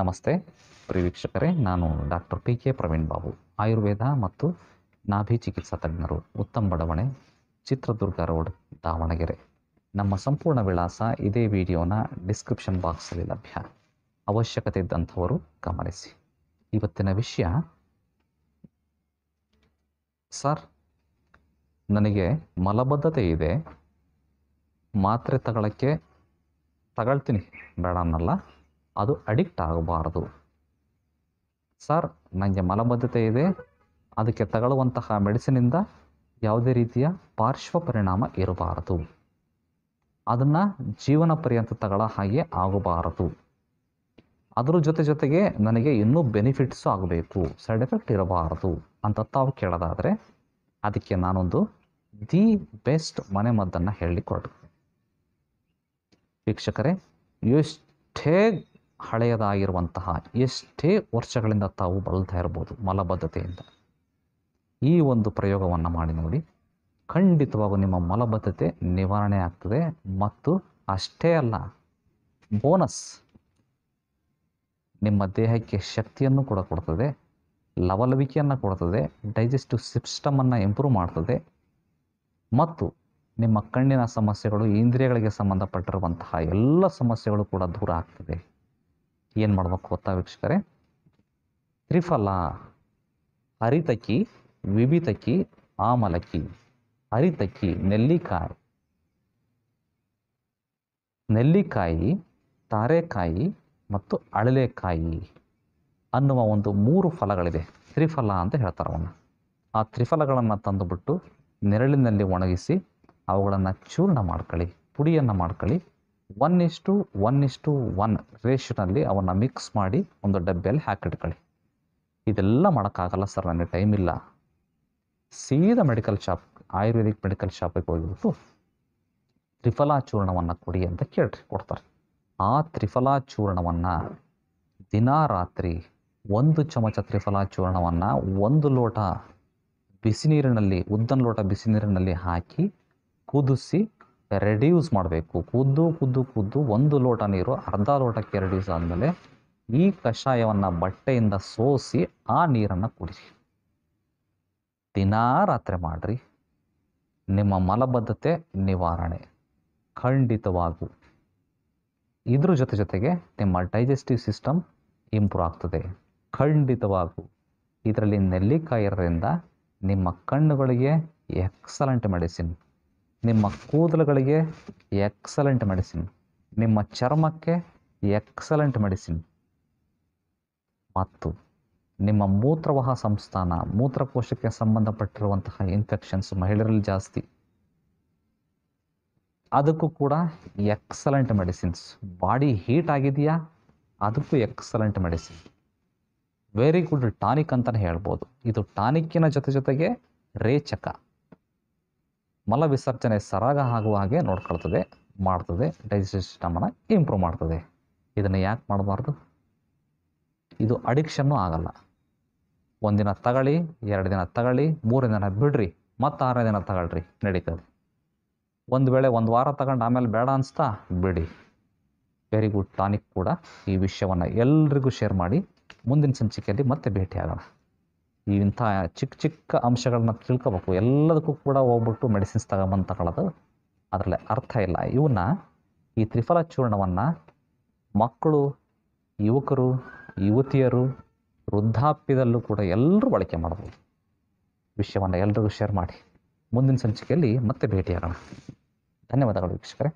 ನಮಸ್ತೆ ಪ್ರಿವೀಕ್ಷಕರೇ ನಾನು doctor P K Praveen Babu Ayurveda ಮತ್ತು ನಾಭಿ ಚಿಕಿತ್ಸಾ ತಜ್ಞರು ಉತ್ತಮ ಬಡಾವಣೆ ಚಿತ್ರದುರ್ಗ ರೋಡ್ ದಾವಣಗೆರೆ ನಮ್ಮ ಸಂಪೂರ್ಣ ವಿಳಾಸ ಇದೇ ವಿಡಿಯೋನ ಡಿಸ್ಕ್ರಿಪ್ಷನ್ ಬಾಕ್ಸಲ್ಲಿ ಲಭ್ಯ ಅವಶ್ಯಕತೆ ಇದ್ದಂಥವರು ಗಮನಿಸಿ ಇವತ್ತಿನ ವಿಷಯ ಸರ್ ನನಗೆ ಮಲಬದ್ಧತೆ ಇದೆ ಮಾತ್ರೆ ತಗೊಳ್ಳೋಕ್ಕೆ ತಗೊಳ್ತೀನಿ ಬೇಡ ಅನ್ನಲ್ಲ ಅದು ಅಡಿಕ್ಟ್ ಆಗಬಾರದು ಸರ್ ನನಗೆ ಮಲಬದ್ಧತೆ ಇದೆ ಅದಕ್ಕೆ ತಗೊಳ್ಳುವಂತಹ ಮೆಡಿಸಿನಿಂದ ಯಾವುದೇ ರೀತಿಯ ಪಾರ್ಶ್ವ ಪರಿಣಾಮ ಇರಬಾರದು ಅದನ್ನು ಜೀವನ ಪರ್ಯಂತ ತಗೊಳ್ಳೋ ಹಾಗೆ ಆಗಬಾರದು ಅದರ ಜೊತೆ ಜೊತೆಗೆ ನನಗೆ ಇನ್ನೂ ಬೆನಿಫಿಟ್ಸು ಆಗಬೇಕು ಸೈಡ್ ಎಫೆಕ್ಟ್ ಇರಬಾರದು ಅಂತ ತಾವು ಕೇಳೋದಾದರೆ ಅದಕ್ಕೆ ನಾನೊಂದು ದಿ ಬೆಸ್ಟ್ ಮನೆ ಮದ್ದನ್ನು ಹೇಳಿಕೊಡ್ತೇನೆ ವೀಕ್ಷಕರೇ ಎಷ್ಟೇ ಹಳೆಯದಾಗಿರುವಂತಹ ಎಷ್ಟೇ ವರ್ಷಗಳಿಂದ ತಾವು ಬಳಲ್ತಾ ಇರ್ಬೋದು ಮಲಬದ್ಧತೆಯಿಂದ ಈ ಒಂದು ಪ್ರಯೋಗವನ್ನು ಮಾಡಿ ನೋಡಿ ಖಂಡಿತವಾಗೂ ನಿಮ್ಮ ಮಲಬದ್ಧತೆ ನಿವಾರಣೆ ಆಗ್ತದೆ ಮತ್ತು ಅಷ್ಟೇ ಅಲ್ಲ ಬೋನಸ್ ನಿಮ್ಮ ದೇಹಕ್ಕೆ ಶಕ್ತಿಯನ್ನು ಕೂಡ ಕೊಡ್ತದೆ ಲವಲವಿಕೆಯನ್ನು ಕೊಡ್ತದೆ ಡೈಜೆಸ್ಟಿವ್ ಸಿಸ್ಟಮನ್ನು ಇಂಪ್ರೂವ್ ಮಾಡ್ತದೆ ಮತ್ತು ನಿಮ್ಮ ಕಣ್ಣಿನ ಸಮಸ್ಯೆಗಳು ಇಂದ್ರಿಯಗಳಿಗೆ ಸಂಬಂಧಪಟ್ಟಿರುವಂತಹ ಎಲ್ಲ ಸಮಸ್ಯೆಗಳು ಕೂಡ ದೂರ ಆಗ್ತದೆ ಏನು ಮಾಡ್ಬೇಕು ಗೊತ್ತಾ ವೀಕ್ಷಕರೇ ತ್ರಿಫಲ ಹರಿತಕ್ಕಿ ವಿಭಿತಕ್ಕಿ ಆಮಲಕ್ಕಿ ಹರಿತಕ್ಕಿ ನೆಲ್ಲಿಕಾಯಿ ನೆಲ್ಲಿಕಾಯಿ ತಾರೆಕಾಯಿ ಮತ್ತು ಅಳಲೆಕಾಯಿ ಅನ್ನುವ ಒಂದು ಮೂರು ಫಲಗಳಿದೆ ತ್ರಿಫಲ ಅಂತ ಹೇಳ್ತಾರೆ ಅವನ್ನ ಆ ತ್ರಿಫಲಗಳನ್ನು ತಂದುಬಿಟ್ಟು ನೆರಳಿನಲ್ಲಿ ಒಣಗಿಸಿ ಅವುಗಳನ್ನು ಚೂರ್ಣ ಮಾಡ್ಕೊಳ್ಳಿ ಪುಡಿಯನ್ನು ಮಾಡ್ಕೊಳ್ಳಿ ಒನ್ ಇಷ್ಟು ಒನ್ ಇಷ್ಟು ಒನ್ ರೇಷನಲ್ಲಿ ಅವನ್ನ ಮಿಕ್ಸ್ ಮಾಡಿ ಒಂದು ಡಬ್ಬೆಯಲ್ಲಿ ಹಾಕಿಟ್ಕೊಳ್ಳಿ ಇದೆಲ್ಲ ಮಾಡೋಕ್ಕಾಗಲ್ಲ ಸರ್ ನನಗೆ ಟೈಮ್ ಇಲ್ಲ ಸೀದಾ ಮೆಡಿಕಲ್ ಶಾಪ್ ಆಯುರ್ವೇದಿಕ್ ಮೆಡಿಕಲ್ ಶಾಪಿಗೆ ಹೋಗಿಬಿಟ್ಟು ತ್ರಿಫಲಾ ಚೂರ್ಣವನ್ನು ಕೊಡಿ ಅಂತ ಕೇಳ್ರಿ ಕೊಡ್ತಾರೆ ಆ ತ್ರಿಫಲಾ ಚೂರ್ಣವನ್ನು ದಿನ ರಾತ್ರಿ ಒಂದು ಚಮಚ ತ್ರಿಫಲಾ ಚೂರ್ಣವನ್ನು ಒಂದು ಲೋಟ ಬಿಸಿನೀರಿನಲ್ಲಿ ಉದ್ದನ ಲೋಟ ಬಿಸಿನೀರಿನಲ್ಲಿ ಹಾಕಿ ಕುದಿಸಿ ರೆಡ್ಯೂಸ್ ಮಾಡಬೇಕು ಕುದ್ದು ಕುದ್ದು ಕುದ್ದು ಒಂದು ಲೋಟ ನೀರು ಅರ್ಧ ಲೋಟಕ್ಕೆ ರೆಡ್ಯೂಸ್ ಆದಮೇಲೆ ಈ ಕಷಾಯವನ್ನು ಬಟ್ಟೆಯಿಂದ ಸೋಸಿ ಆ ನೀರನ್ನು ಕುಡಿಸಿ ದಿನಾ ರಾತ್ರಿ ಮಾಡಿರಿ ನಿಮ್ಮ ಮಲಬದ್ಧತೆ ನಿವಾರಣೆ ಖಂಡಿತವಾಗು ಇದ್ರ ಜೊತೆ ಜೊತೆಗೆ ನಿಮ್ಮ ಡೈಜೆಸ್ಟಿವ್ ಸಿಸ್ಟಮ್ ಇಂಪ್ರೂವ್ ಆಗ್ತದೆ ಖಂಡಿತವಾಗು ಇದರಲ್ಲಿ ನೆಲ್ಲಿಕಾಯಿರೋದ್ರಿಂದ ನಿಮ್ಮ ಕಣ್ಣುಗಳಿಗೆ ಎಕ್ಸಲೆಂಟ್ ಮೆಡಿಸಿನ್ ನಿಮ್ಮ ಕೂದಲುಗಳಿಗೆ ಎಕ್ಸಲೆಂಟ್ ಮೆಡಿಸಿನ್ ನಿಮ್ಮ ಚರ್ಮಕ್ಕೆ ಎಕ್ಸಲೆಂಟ್ ಮೆಡಿಸಿನ್ ಮತ್ತು ನಿಮ್ಮ ಮೂತ್ರವಾಹ ಸಂಸ್ಥಾನ ಮೂತ್ರಕೋಶಕ್ಕೆ ಸಂಬಂಧಪಟ್ಟಿರುವಂತಹ ಇನ್ಫೆಕ್ಷನ್ಸ್ ಮಹಿಳೆಯರಲ್ಲಿ ಜಾಸ್ತಿ ಅದಕ್ಕೂ ಕೂಡ ಎಕ್ಸಲೆಂಟ್ ಮೆಡಿಸಿನ್ಸ್ ಬಾಡಿ ಹೀಟ್ ಆಗಿದೆಯಾ ಅದಕ್ಕೂ excellent medicine very good tonic ಅಂತಲೇ ಹೇಳ್ಬೋದು ಇದು ಟಾನಿಕ್ಕಿನ ಜೊತೆ ಜೊತೆಗೆ ರೇಚಕ ಮಲ ವಿಸರ್ಜನೆ ಸರಾಗ ಆಗುವ ಹಾಗೆ ನೋಡ್ಕೊಳ್ತದೆ ಮಾಡ್ತದೆ ಡೈಜೆಸ್ಟಿವ್ ಸಿಸ್ಟಮನ್ನು ಇಂಪ್ರೂವ್ ಮಾಡ್ತದೆ ಇದನ್ನು ಯಾಕೆ ಮಾಡಬಾರ್ದು ಇದು ಅಡಿಕ್ಷನ್ನು ಆಗಲ್ಲ ಒಂದಿನ ತಗೊಳ್ಳಿ ಎರಡು ದಿನ ತಗೊಳ್ಳಿ ಮೂರು ದಿನ ಬಿಡ್ರಿ ಮತ್ತು ಆರನೇ ದಿನ ತಗೊಳ್ರಿ ನಡೀತದೆ ಒಂದು ವೇಳೆ ಒಂದು ವಾರ ತಗೊಂಡು ಆಮೇಲೆ ಬೇಡ ಅನಿಸ್ತಾ ಬಿಡಿ ವೆರಿ ಗುಡ್ ಟಾನಿಕ್ ಕೂಡ ಈ ವಿಷಯವನ್ನು ಎಲ್ರಿಗೂ ಶೇರ್ ಮಾಡಿ ಮುಂದಿನ ಸಂಚಿಕೆಯಲ್ಲಿ ಮತ್ತೆ ಭೇಟಿಯಾಗೋಣ ಈ ಇಂಥ ಚಿಕ್ಕ ಚಿಕ್ಕ ಅಂಶಗಳನ್ನ ತಿಳ್ಕೊಬೇಕು ಎಲ್ಲದಕ್ಕೂ ಕೂಡ ಹೋಗ್ಬಿಟ್ಟು ಮೆಡಿಸಿನ್ಸ್ ತಗೊಂಬಂದು ತಗೊಳ್ಳೋದು ಅದರಲ್ಲಿ ಅರ್ಥ ಇಲ್ಲ ಇವನ್ನ ಈ ತ್ರಿಫಲ ಚೂರ್ಣವನ್ನು ಮಕ್ಕಳು ಯುವಕರು ಯುವತಿಯರು ವೃದ್ಧಾಪ್ಯದಲ್ಲೂ ಕೂಡ ಎಲ್ಲರೂ ಬಳಕೆ ಮಾಡ್ಬೋದು ವಿಷಯವನ್ನು ಎಲ್ರಿಗೂ ಶೇರ್ ಮಾಡಿ ಮುಂದಿನ ಸಂಚಿಕೆಯಲ್ಲಿ ಮತ್ತೆ ಭೇಟಿಯಾಗೋಣ ಧನ್ಯವಾದಗಳು ವೀಕ್ಷಕರೇ